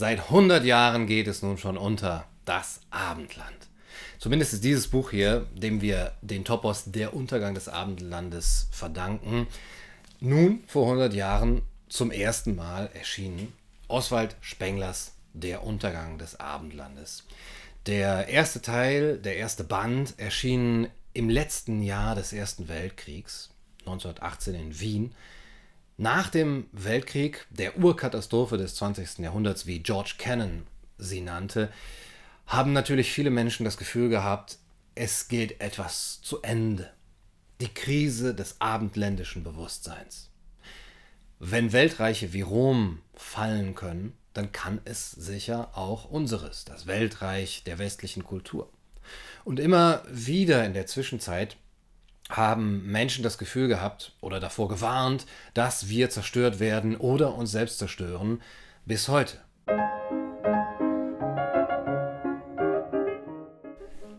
Seit 100 Jahren geht es nun schon unter das Abendland. Zumindest ist dieses Buch hier, dem wir den Topos Der Untergang des Abendlandes verdanken, nun vor 100 Jahren zum ersten Mal erschienen. Oswald Spenglers Der Untergang des Abendlandes. Der erste Teil, der erste Band erschien im letzten Jahr des Ersten Weltkriegs, 1918 in Wien, nach dem Weltkrieg, der Urkatastrophe des 20. Jahrhunderts, wie George Cannon sie nannte, haben natürlich viele Menschen das Gefühl gehabt, es geht etwas zu Ende. Die Krise des abendländischen Bewusstseins. Wenn Weltreiche wie Rom fallen können, dann kann es sicher auch unseres, das Weltreich der westlichen Kultur. Und immer wieder in der Zwischenzeit haben Menschen das Gefühl gehabt oder davor gewarnt, dass wir zerstört werden oder uns selbst zerstören, bis heute.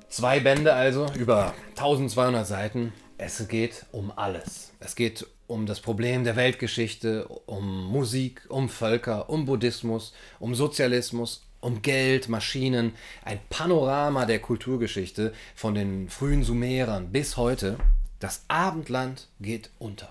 Zwei Bände also über 1200 Seiten. Es geht um alles. Es geht um das Problem der Weltgeschichte, um Musik, um Völker, um Buddhismus, um Sozialismus, um Geld, Maschinen, ein Panorama der Kulturgeschichte von den frühen Sumerern bis heute. Das Abendland geht unter.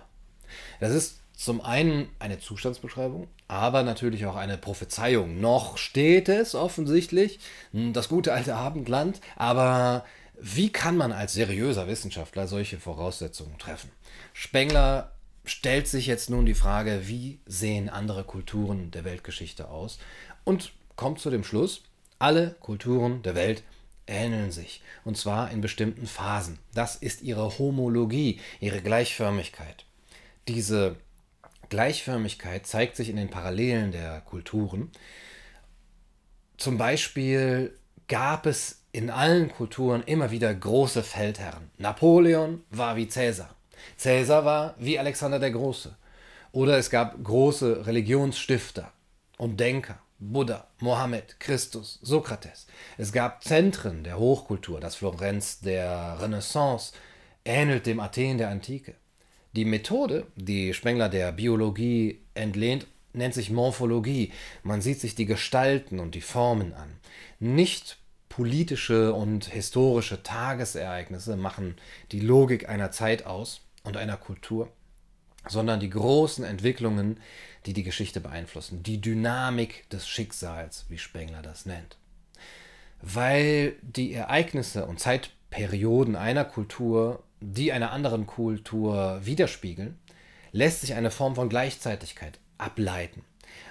Das ist zum einen eine Zustandsbeschreibung, aber natürlich auch eine Prophezeiung. Noch steht es offensichtlich, hm, das gute alte Abendland, aber wie kann man als seriöser Wissenschaftler solche Voraussetzungen treffen? Spengler stellt sich jetzt nun die Frage, wie sehen andere Kulturen der Weltgeschichte aus und kommt zu dem Schluss, alle Kulturen der Welt ähneln sich, und zwar in bestimmten Phasen. Das ist ihre Homologie, ihre Gleichförmigkeit. Diese Gleichförmigkeit zeigt sich in den Parallelen der Kulturen. Zum Beispiel gab es in allen Kulturen immer wieder große Feldherren. Napoleon war wie Cäsar. Cäsar war wie Alexander der Große. Oder es gab große Religionsstifter und Denker. Buddha, Mohammed, Christus, Sokrates. Es gab Zentren der Hochkultur, das Florenz der Renaissance ähnelt dem Athen der Antike. Die Methode, die Spengler der Biologie entlehnt, nennt sich Morphologie. Man sieht sich die Gestalten und die Formen an. Nicht politische und historische Tagesereignisse machen die Logik einer Zeit aus und einer Kultur, sondern die großen Entwicklungen die die Geschichte beeinflussen. Die Dynamik des Schicksals, wie Spengler das nennt. Weil die Ereignisse und Zeitperioden einer Kultur die einer anderen Kultur widerspiegeln, lässt sich eine Form von Gleichzeitigkeit ableiten.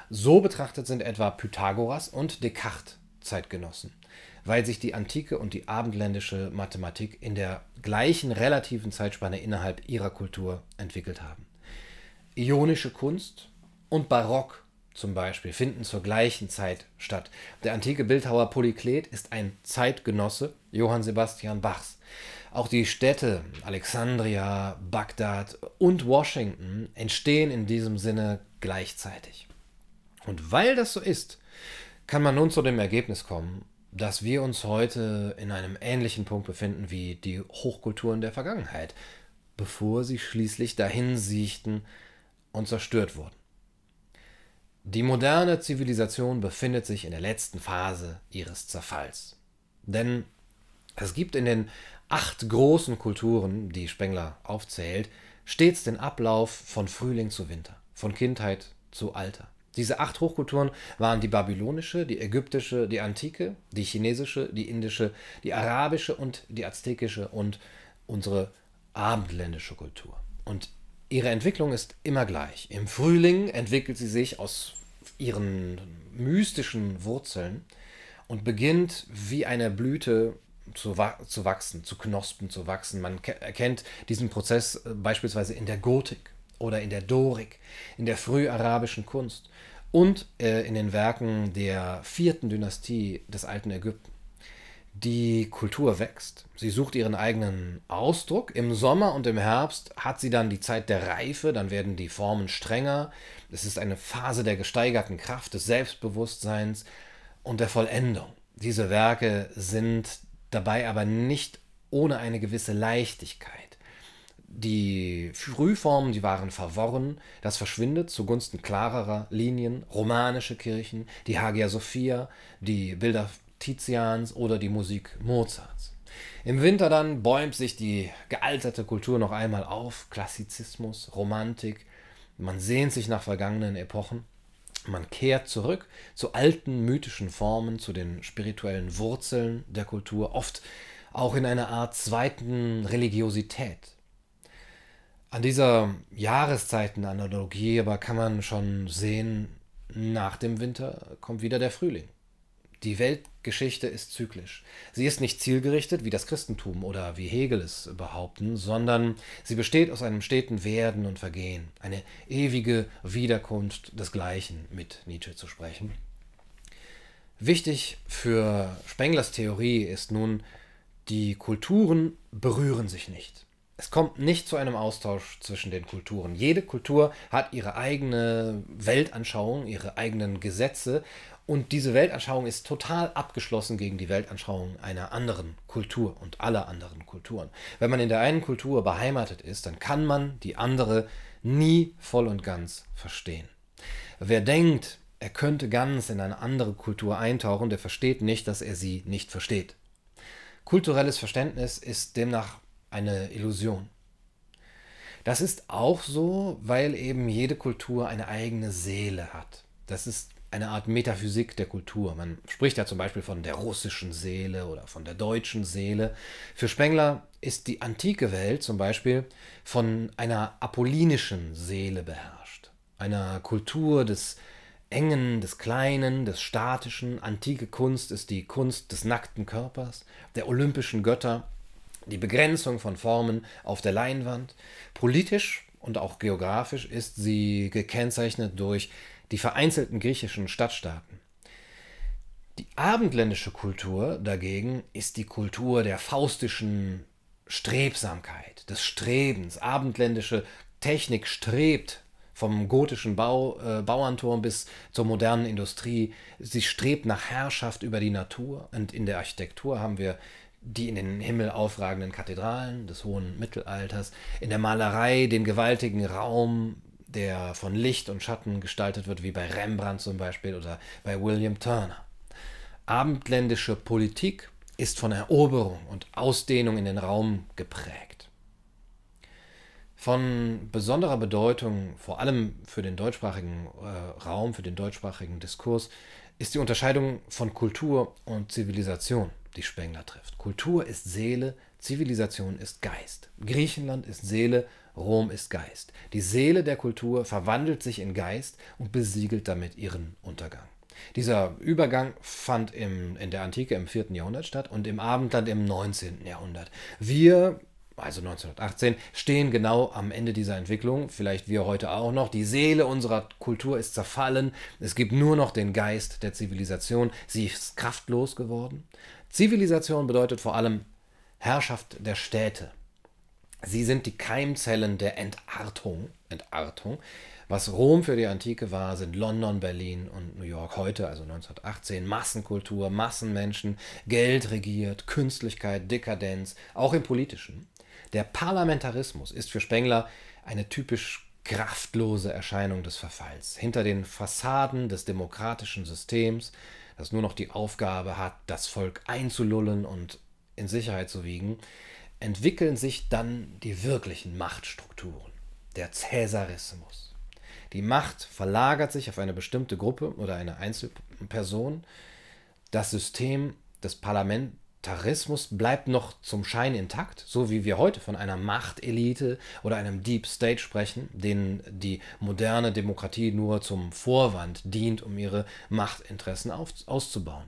So betrachtet sind etwa Pythagoras und Descartes Zeitgenossen, weil sich die antike und die abendländische Mathematik in der gleichen relativen Zeitspanne innerhalb ihrer Kultur entwickelt haben. Ionische Kunst und Barock zum Beispiel finden zur gleichen Zeit statt. Der antike Bildhauer Polyklet ist ein Zeitgenosse Johann Sebastian Bachs. Auch die Städte Alexandria, Bagdad und Washington entstehen in diesem Sinne gleichzeitig. Und weil das so ist, kann man nun zu dem Ergebnis kommen, dass wir uns heute in einem ähnlichen Punkt befinden wie die Hochkulturen der Vergangenheit, bevor sie schließlich dahin siechten und zerstört wurden. Die moderne Zivilisation befindet sich in der letzten Phase ihres Zerfalls. Denn es gibt in den acht großen Kulturen, die Spengler aufzählt, stets den Ablauf von Frühling zu Winter, von Kindheit zu Alter. Diese acht Hochkulturen waren die babylonische, die ägyptische, die antike, die chinesische, die indische, die arabische und die aztekische und unsere abendländische Kultur. Und ihre Entwicklung ist immer gleich. Im Frühling entwickelt sie sich aus ihren mystischen Wurzeln und beginnt wie eine Blüte zu, wa zu wachsen, zu Knospen zu wachsen. Man erkennt diesen Prozess äh, beispielsweise in der Gotik oder in der Dorik, in der früharabischen Kunst und äh, in den Werken der vierten Dynastie des alten Ägypten. Die Kultur wächst. Sie sucht ihren eigenen Ausdruck. Im Sommer und im Herbst hat sie dann die Zeit der Reife, dann werden die Formen strenger. Es ist eine Phase der gesteigerten Kraft, des Selbstbewusstseins und der Vollendung. Diese Werke sind dabei aber nicht ohne eine gewisse Leichtigkeit. Die Frühformen, die waren verworren, das verschwindet zugunsten klarerer Linien, romanische Kirchen, die Hagia Sophia, die Bilder Tizians oder die Musik Mozarts. Im Winter dann bäumt sich die gealterte Kultur noch einmal auf, Klassizismus, Romantik, man sehnt sich nach vergangenen Epochen, man kehrt zurück zu alten mythischen Formen, zu den spirituellen Wurzeln der Kultur, oft auch in einer Art zweiten Religiosität. An dieser Jahreszeitenanalogie aber kann man schon sehen, nach dem Winter kommt wieder der Frühling. Die Weltgeschichte ist zyklisch. Sie ist nicht zielgerichtet wie das Christentum oder wie Hegel es behaupten, sondern sie besteht aus einem steten Werden und Vergehen, eine ewige Wiederkunft des Gleichen, mit Nietzsche zu sprechen. Wichtig für Spenglers Theorie ist nun, die Kulturen berühren sich nicht. Es kommt nicht zu einem Austausch zwischen den Kulturen. Jede Kultur hat ihre eigene Weltanschauung, ihre eigenen Gesetze und diese Weltanschauung ist total abgeschlossen gegen die Weltanschauung einer anderen Kultur und aller anderen Kulturen. Wenn man in der einen Kultur beheimatet ist, dann kann man die andere nie voll und ganz verstehen. Wer denkt, er könnte ganz in eine andere Kultur eintauchen, der versteht nicht, dass er sie nicht versteht. Kulturelles Verständnis ist demnach eine Illusion. Das ist auch so, weil eben jede Kultur eine eigene Seele hat. Das ist eine Art Metaphysik der Kultur. Man spricht ja zum Beispiel von der russischen Seele oder von der deutschen Seele. Für Spengler ist die antike Welt zum Beispiel von einer apollinischen Seele beherrscht, einer Kultur des Engen, des Kleinen, des Statischen. Antike Kunst ist die Kunst des nackten Körpers, der olympischen Götter, die Begrenzung von Formen auf der Leinwand. Politisch und auch geografisch ist sie gekennzeichnet durch die vereinzelten griechischen Stadtstaaten. Die abendländische Kultur dagegen ist die Kultur der faustischen Strebsamkeit, des Strebens. Abendländische Technik strebt vom gotischen Bau, äh, Bauernturm bis zur modernen Industrie. Sie strebt nach Herrschaft über die Natur. Und in der Architektur haben wir die in den Himmel aufragenden Kathedralen des hohen Mittelalters, in der Malerei den gewaltigen Raum der von Licht und Schatten gestaltet wird, wie bei Rembrandt zum Beispiel oder bei William Turner. Abendländische Politik ist von Eroberung und Ausdehnung in den Raum geprägt. Von besonderer Bedeutung, vor allem für den deutschsprachigen äh, Raum, für den deutschsprachigen Diskurs, ist die Unterscheidung von Kultur und Zivilisation, die Spengler trifft. Kultur ist Seele, Zivilisation ist Geist. Griechenland ist Seele Rom ist Geist. Die Seele der Kultur verwandelt sich in Geist und besiegelt damit ihren Untergang. Dieser Übergang fand im, in der Antike im 4. Jahrhundert statt und im Abendland im 19. Jahrhundert. Wir, also 1918, stehen genau am Ende dieser Entwicklung, vielleicht wir heute auch noch. Die Seele unserer Kultur ist zerfallen, es gibt nur noch den Geist der Zivilisation, sie ist kraftlos geworden. Zivilisation bedeutet vor allem Herrschaft der Städte, Sie sind die Keimzellen der Entartung. Entartung. Was Rom für die Antike war, sind London, Berlin und New York heute, also 1918. Massenkultur, Massenmenschen, Geld regiert, Künstlichkeit, Dekadenz, auch im politischen. Der Parlamentarismus ist für Spengler eine typisch kraftlose Erscheinung des Verfalls. Hinter den Fassaden des demokratischen Systems, das nur noch die Aufgabe hat, das Volk einzulullen und in Sicherheit zu wiegen, entwickeln sich dann die wirklichen Machtstrukturen, der Cäsarismus. Die Macht verlagert sich auf eine bestimmte Gruppe oder eine Einzelperson. Das System des Parlamentarismus bleibt noch zum Schein intakt, so wie wir heute von einer Machtelite oder einem Deep State sprechen, denen die moderne Demokratie nur zum Vorwand dient, um ihre Machtinteressen auf, auszubauen.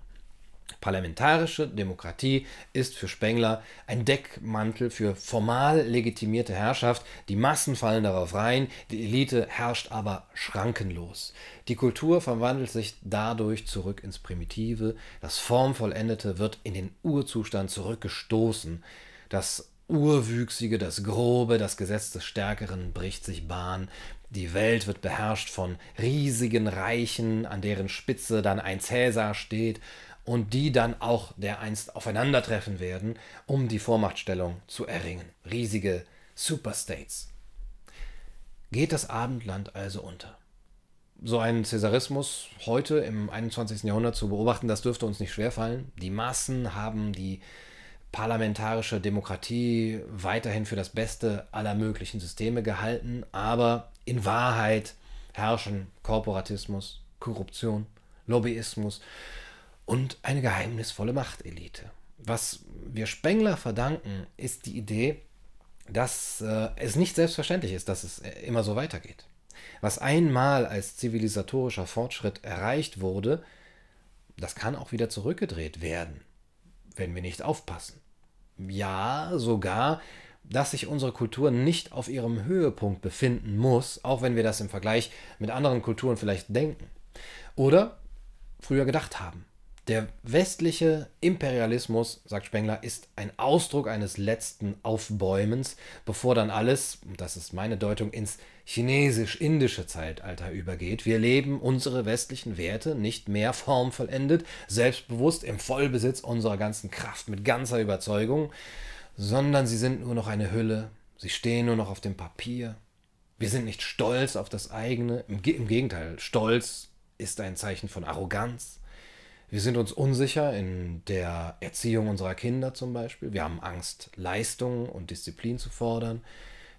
Parlamentarische Demokratie ist für Spengler ein Deckmantel für formal legitimierte Herrschaft. Die Massen fallen darauf rein, die Elite herrscht aber schrankenlos. Die Kultur verwandelt sich dadurch zurück ins Primitive, das Formvollendete wird in den Urzustand zurückgestoßen. Das Urwüchsige, das Grobe, das Gesetz des Stärkeren bricht sich Bahn. Die Welt wird beherrscht von riesigen Reichen, an deren Spitze dann ein Cäsar steht und die dann auch dereinst aufeinandertreffen werden, um die Vormachtstellung zu erringen. Riesige Superstates. Geht das Abendland also unter? So einen Cäsarismus heute im 21. Jahrhundert zu beobachten, das dürfte uns nicht schwerfallen. Die Massen haben die parlamentarische Demokratie weiterhin für das Beste aller möglichen Systeme gehalten, aber in Wahrheit herrschen Korporatismus, Korruption, Lobbyismus und eine geheimnisvolle Machtelite. Was wir Spengler verdanken, ist die Idee, dass äh, es nicht selbstverständlich ist, dass es äh, immer so weitergeht. Was einmal als zivilisatorischer Fortschritt erreicht wurde, das kann auch wieder zurückgedreht werden, wenn wir nicht aufpassen. Ja, sogar, dass sich unsere Kultur nicht auf ihrem Höhepunkt befinden muss, auch wenn wir das im Vergleich mit anderen Kulturen vielleicht denken. Oder früher gedacht haben. Der westliche Imperialismus, sagt Spengler, ist ein Ausdruck eines letzten Aufbäumens, bevor dann alles, das ist meine Deutung, ins chinesisch-indische Zeitalter übergeht. Wir leben unsere westlichen Werte nicht mehr formvollendet, selbstbewusst im Vollbesitz unserer ganzen Kraft, mit ganzer Überzeugung, sondern sie sind nur noch eine Hülle, sie stehen nur noch auf dem Papier. Wir sind nicht stolz auf das eigene, im, Gegenteil, stolz ist ein Zeichen von Arroganz. Wir sind uns unsicher in der Erziehung unserer Kinder zum Beispiel. Wir haben Angst, Leistung und Disziplin zu fordern.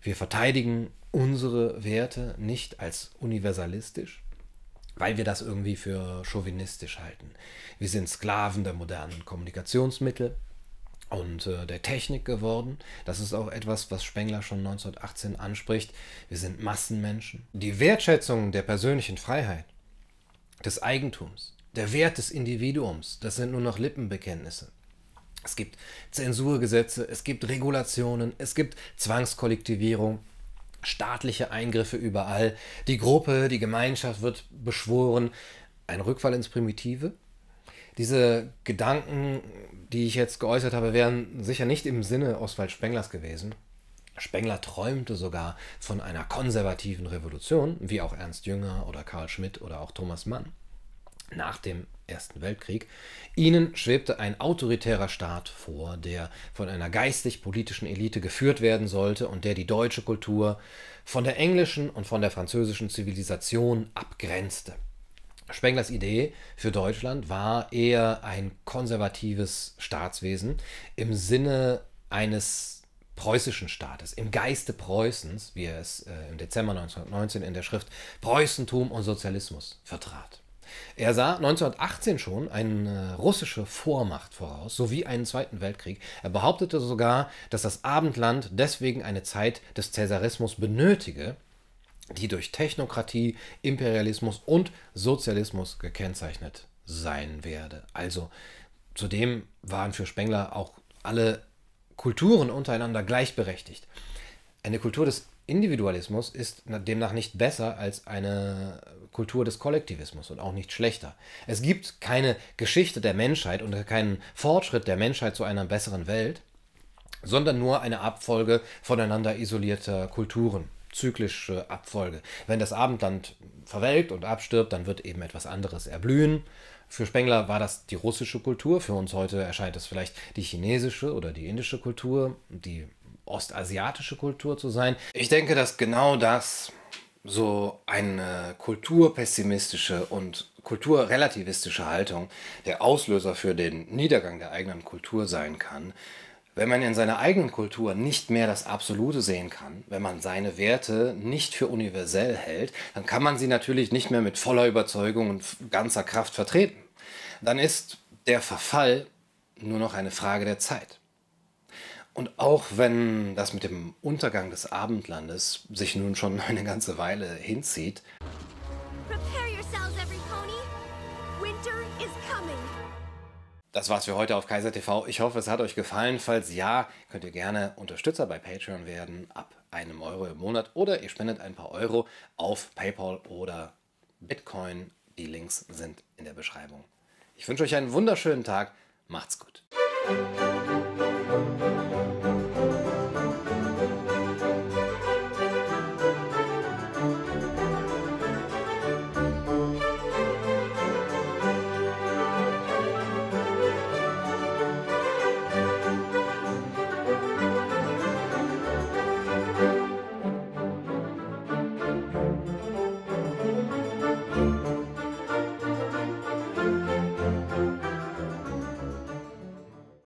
Wir verteidigen unsere Werte nicht als universalistisch, weil wir das irgendwie für chauvinistisch halten. Wir sind Sklaven der modernen Kommunikationsmittel und äh, der Technik geworden. Das ist auch etwas, was Spengler schon 1918 anspricht. Wir sind Massenmenschen. Die Wertschätzung der persönlichen Freiheit, des Eigentums, der Wert des Individuums, das sind nur noch Lippenbekenntnisse. Es gibt Zensurgesetze, es gibt Regulationen, es gibt Zwangskollektivierung, staatliche Eingriffe überall. Die Gruppe, die Gemeinschaft wird beschworen. Ein Rückfall ins Primitive. Diese Gedanken, die ich jetzt geäußert habe, wären sicher nicht im Sinne Oswald Spenglers gewesen. Spengler träumte sogar von einer konservativen Revolution, wie auch Ernst Jünger oder Karl Schmidt oder auch Thomas Mann nach dem Ersten Weltkrieg. Ihnen schwebte ein autoritärer Staat vor, der von einer geistig-politischen Elite geführt werden sollte und der die deutsche Kultur von der englischen und von der französischen Zivilisation abgrenzte. Spenglers Idee für Deutschland war eher ein konservatives Staatswesen im Sinne eines preußischen Staates, im Geiste Preußens, wie er es äh, im Dezember 1919 in der Schrift Preußentum und Sozialismus vertrat. Er sah 1918 schon eine russische Vormacht voraus, sowie einen Zweiten Weltkrieg. Er behauptete sogar, dass das Abendland deswegen eine Zeit des Cäsarismus benötige, die durch Technokratie, Imperialismus und Sozialismus gekennzeichnet sein werde. Also zudem waren für Spengler auch alle Kulturen untereinander gleichberechtigt. Eine Kultur des Individualismus ist demnach nicht besser als eine Kultur des Kollektivismus und auch nicht schlechter. Es gibt keine Geschichte der Menschheit und keinen Fortschritt der Menschheit zu einer besseren Welt, sondern nur eine Abfolge voneinander isolierter Kulturen, zyklische Abfolge. Wenn das Abendland verwelkt und abstirbt, dann wird eben etwas anderes erblühen. Für Spengler war das die russische Kultur, für uns heute erscheint es vielleicht die chinesische oder die indische Kultur, die ostasiatische Kultur zu sein. Ich denke, dass genau das so eine kulturpessimistische und kulturrelativistische Haltung der Auslöser für den Niedergang der eigenen Kultur sein kann, wenn man in seiner eigenen Kultur nicht mehr das Absolute sehen kann, wenn man seine Werte nicht für universell hält, dann kann man sie natürlich nicht mehr mit voller Überzeugung und ganzer Kraft vertreten. Dann ist der Verfall nur noch eine Frage der Zeit. Und auch wenn das mit dem Untergang des Abendlandes sich nun schon eine ganze Weile hinzieht, das war's für heute auf Kaiser TV. Ich hoffe, es hat euch gefallen. Falls ja, könnt ihr gerne Unterstützer bei Patreon werden ab einem Euro im Monat oder ihr spendet ein paar Euro auf PayPal oder Bitcoin. Die Links sind in der Beschreibung. Ich wünsche euch einen wunderschönen Tag. Macht's gut.